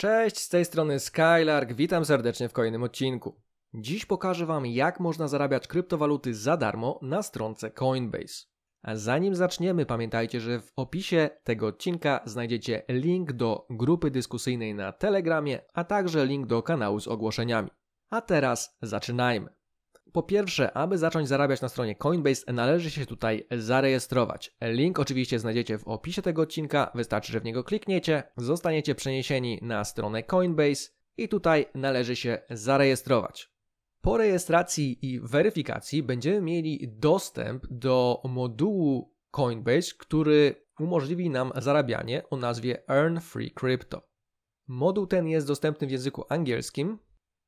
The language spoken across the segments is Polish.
Cześć, z tej strony Skylark, witam serdecznie w kolejnym odcinku. Dziś pokażę Wam, jak można zarabiać kryptowaluty za darmo na stronce Coinbase. A zanim zaczniemy, pamiętajcie, że w opisie tego odcinka znajdziecie link do grupy dyskusyjnej na Telegramie, a także link do kanału z ogłoszeniami. A teraz zaczynajmy. Po pierwsze, aby zacząć zarabiać na stronie Coinbase, należy się tutaj zarejestrować. Link oczywiście znajdziecie w opisie tego odcinka, wystarczy, że w niego klikniecie, zostaniecie przeniesieni na stronę Coinbase i tutaj należy się zarejestrować. Po rejestracji i weryfikacji będziemy mieli dostęp do modułu Coinbase, który umożliwi nam zarabianie o nazwie Earn Free Crypto. Moduł ten jest dostępny w języku angielskim,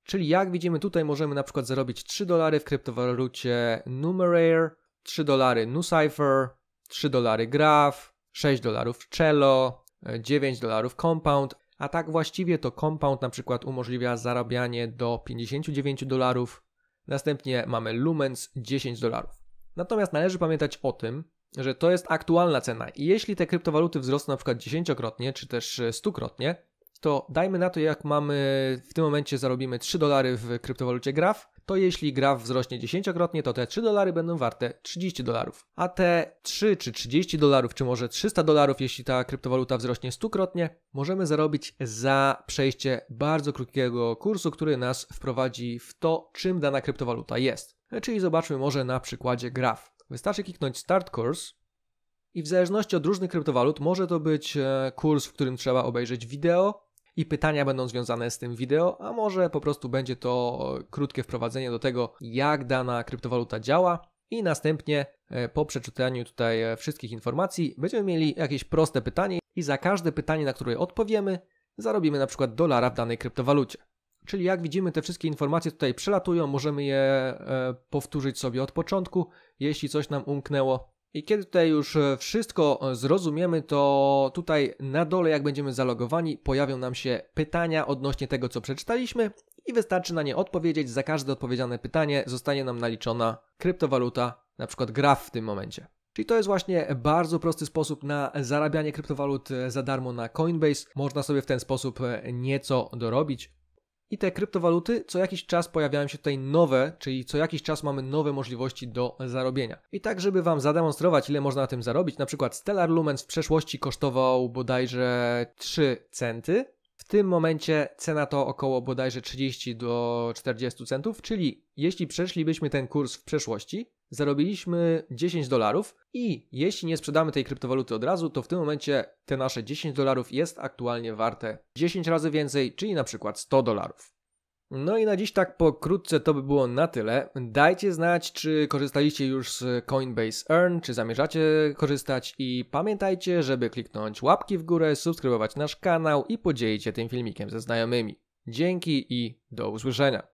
Czyli jak widzimy tutaj możemy na przykład zarobić 3 dolary w kryptowalucie Numerair, 3 dolary NuCypher, 3 dolary Graph, 6 dolarów Cello, 9 e, dolarów Compound, a tak właściwie to Compound na przykład umożliwia zarabianie do 59 dolarów, następnie mamy Lumens 10 dolarów. Natomiast należy pamiętać o tym, że to jest aktualna cena i jeśli te kryptowaluty wzrosną na przykład 10-krotnie czy też 100-krotnie, e, to dajmy na to, jak mamy w tym momencie zarobimy 3 dolary w kryptowalucie Graf, to jeśli graf wzrośnie dziesięciokrotnie, to te 3 dolary będą warte 30 dolarów. A te 3 czy 30 dolarów, czy może 300 dolarów, jeśli ta kryptowaluta wzrośnie stukrotnie, możemy zarobić za przejście bardzo krótkiego kursu, który nas wprowadzi w to, czym dana kryptowaluta jest. Czyli zobaczmy może na przykładzie graf. Wystarczy kliknąć Start Course, i w zależności od różnych kryptowalut może to być e, kurs, w którym trzeba obejrzeć wideo, i pytania będą związane z tym wideo, a może po prostu będzie to e, krótkie wprowadzenie do tego, jak dana kryptowaluta działa. I następnie e, po przeczytaniu tutaj e, wszystkich informacji będziemy mieli jakieś proste pytanie i za każde pytanie, na które odpowiemy, zarobimy na przykład dolara w danej kryptowalucie. Czyli jak widzimy, te wszystkie informacje tutaj przelatują, możemy je powtórzyć sobie od początku. Jeśli coś nam umknęło, i kiedy tutaj już e, wszystko e, zrozumiemy, to tutaj na dole, jak będziemy zalogowani, pojawią nam się pytania odnośnie tego, co przeczytaliśmy i wystarczy na nie odpowiedzieć. Za każde odpowiedziane pytanie zostanie nam naliczona kryptowaluta, na przykład graf w tym momencie. Czyli to jest właśnie bardzo prosty sposób na zarabianie kryptowalut e, za darmo na Coinbase. Można sobie w ten sposób nieco dorobić. I te kryptowaluty, co jakiś czas pojawiają się tutaj nowe, czyli co jakiś czas mamy nowe możliwości do zarobienia. I tak, żeby Wam zademonstrować, ile można na tym zarobić, na przykład Stellar Lumens w przeszłości kosztował bodajże 3 centy, tym momencie cena to około bodajże 30 do 40 centów, czyli jeśli przeszlibyśmy ten kurs w przeszłości, zarobiliśmy 10 dolarów i jeśli nie sprzedamy tej kryptowaluty od razu, to w tym momencie te nasze 10 dolarów jest aktualnie warte 10 razy więcej, czyli na przykład 100 dolarów. No i na dziś tak pokrótce to by było na tyle. Dajcie znać, czy korzystaliście już z Coinbase Earn, czy zamierzacie korzystać i pamiętajcie, żeby kliknąć łapki w górę, subskrybować nasz kanał i podzielić się tym filmikiem ze znajomymi. Dzięki i do usłyszenia.